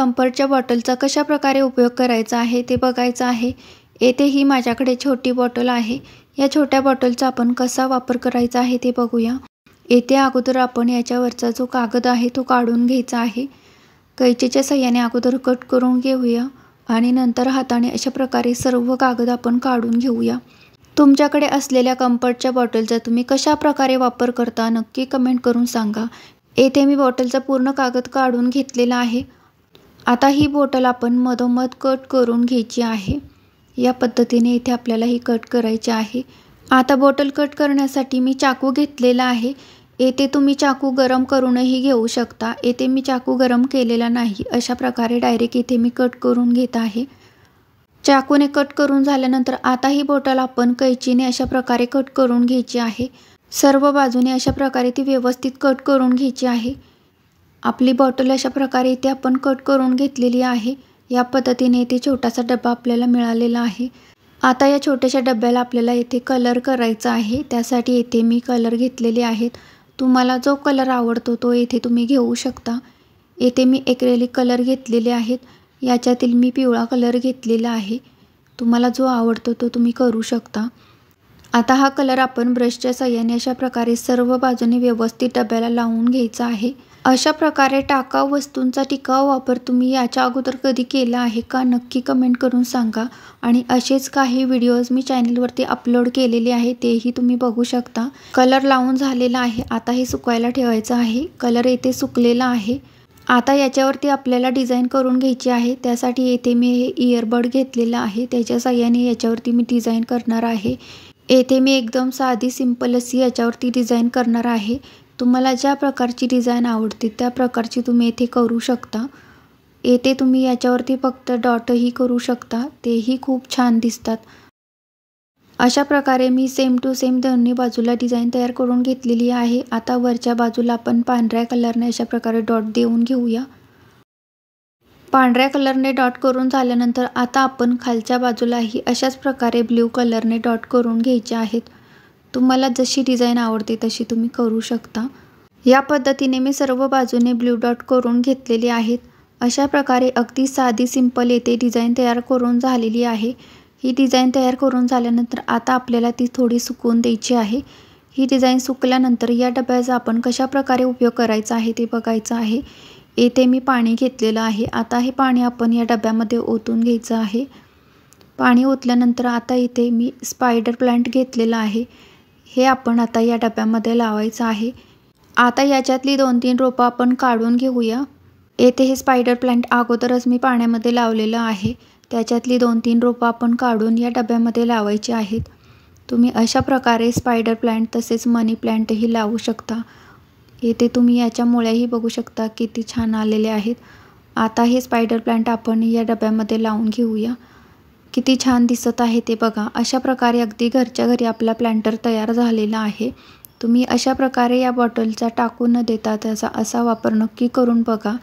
कम्फर्टच्या बॉटलचा कशा प्रकारे उपयोग करायचा आहे ते बघायचं आहे येथे ही माझ्याकडे छोटी बॉटल आहे या छोट्या बॉटलचा आपण कसा वापर करायचा आहे ते बघूया येथे अगोदर आपण याच्यावरचा जो कागद आहे तो काढून घ्यायचा आहे कैचेच्या सह्याने अगोदर कट करून घेऊया आणि नंतर हाताने अशा प्रकारे सर्व कागद आपण काढून घेऊया तुमच्याकडे असलेल्या कम्फर्टच्या बॉटलचा तुम्ही कशा प्रकारे वापर करता नक्की कमेंट करून सांगा येथे मी बॉटलचा पूर्ण कागद काढून घेतलेला आहे आता ही बॉटल आपण मधोमध कट करून घ्यायची आहे या पद्धतीने इथे आपल्याला ही कट करायची आहे आता बॉटल कट करण्यासाठी मी चाकू घेतलेला आहे येथे तुम्ही चाकू गरम करूनही घेऊ शकता येथे मी चाकू गरम केलेला नाही अशा प्रकारे डायरेक्ट इथे मी कट करून घेत आहे चाकूने कट करून झाल्यानंतर आता ही बॉटल आपण कैचीने अशा प्रकारे कट करून घ्यायची आहे सर्व बाजूने अशा प्रकारे ती व्यवस्थित कट करून घ्यायची आहे आपली बॉटल अशा प्रकारे इथे आपण कट करून घेतलेली आहे या पद्धतीने इथे छोटासा डबा आपल्याला मिळालेला आहे आता या छोट्याशा डब्याला आपल्याला इथे कलर करायचा आहे त्यासाठी इथे मी कलर घेतलेले आहेत तुम्हाला जो कलर आवडतो तो येथे तुम्ही घेऊ शकता येथे मी एक्रेलिक कलर घेतलेले आहेत याच्यातील मी पिवळा कलर घेतलेला आहे तुम्हाला जो आवडतो तो तुम्ही करू शकता आता हा कलर आपण ब्रशच्या सहाय्याने अशा प्रकारे सर्व बाजूने व्यवस्थित डब्याला लावून घ्यायचा आहे अशा प्रकारे टाका वस्तूंचा टिकाऊ वापर तुम्ही याच्या अगोदर कधी केला आहे का नक्की कमेंट करून सांगा आणि असेच काही व्हिडिओज मी चॅनलवरती अपलोड केलेले आहे तेही तुम्ही बघू शकता कलर लावून झालेला आहे आता हे सुकायला ठेवायचं आहे कलर येथे सुकलेला आहे आता याच्यावरती आपल्याला डिझाईन करून घ्यायची आहे त्यासाठी येथे मी हे इयरबड घेतलेलं आहे त्याच्या साह्याने याच्यावरती मी डिझाईन करणार आहे येथे मी एकदम साधी सिंपल अशी याच्यावरती डिझाईन करणार आहे तुम्हाला ज्या प्रकारची डिझाईन आवडते त्या प्रकारची तुम्ही येथे करू शकता येथे तुम्ही याच्यावरती फक्त डॉटही करू शकता तेही खूप छान दिसतात अशा प्रकारे मी सेम टू सेम दोन्ही बाजूला डिझाईन तयार करून घेतलेली आहे आता वरच्या बाजूला आपण पांढऱ्या कलरने अशा प्रकारे डॉट देऊन घेऊया पांढऱ्या कलरने डॉट करून झाल्यानंतर आता आपण खालच्या बाजूलाही अशाच प्रकारे ब्ल्यू कलरने डॉट करून घ्यायचे आहेत तुम्हाला जशी डिझाईन आवडते तशी तुम्ही करू शकता या पद्धतीने मी सर्व बाजूने ब्लू डॉट करून घेतलेले आहेत अशा प्रकारे अगदी साधी सिंपल येथे डिझाईन तयार करून झालेली आहे ही डिझाईन तयार करून झाल्यानंतर आता आपल्याला ती थोडी सुकवून द्यायची आहे ही डिझाईन सुकल्यानंतर या डब्याचा आपण कशाप्रकारे उपयोग करायचा आहे ते बघायचं आहे येथे मी पाणी घेतलेलं आहे आता हे पाणी आपण या डब्यामध्ये ओतून घ्यायचं आहे पाणी ओतल्यानंतर आता इथे मी स्पायडर प्लांट घेतलेला आहे हे आपण आता या डब्यामध्ये लावायचं आहे आता याच्यातली दोन तीन रोपं आपण काढून घेऊया येथे हे स्पायडर प्लांट अगोदरच मी पाण्यामध्ये लावलेलं आहे त्याच्यातली दोन तीन रोपं आपण काढून या डब्यामध्ये लावायची आहेत तुम्ही अशा प्रकारे स्पायडर प्लांट तसेच मनी प्लांटही लावू शकता येथे तुम्ही याच्या मुळ्याही बघू शकता किती छान आलेले आहेत आता हे स्पायडर प्लांट आपण या डब्यामध्ये लावून घेऊया किती छान दिसत आहे ते बघा अशा प्रकारे अगदी घरच्या घरी आपला प्लॅन्टर तयार झालेला आहे तुम्ही अशा प्रकारे या बॉटलचा टाकू न देता त्याचा असा वापर नक्की करून बघा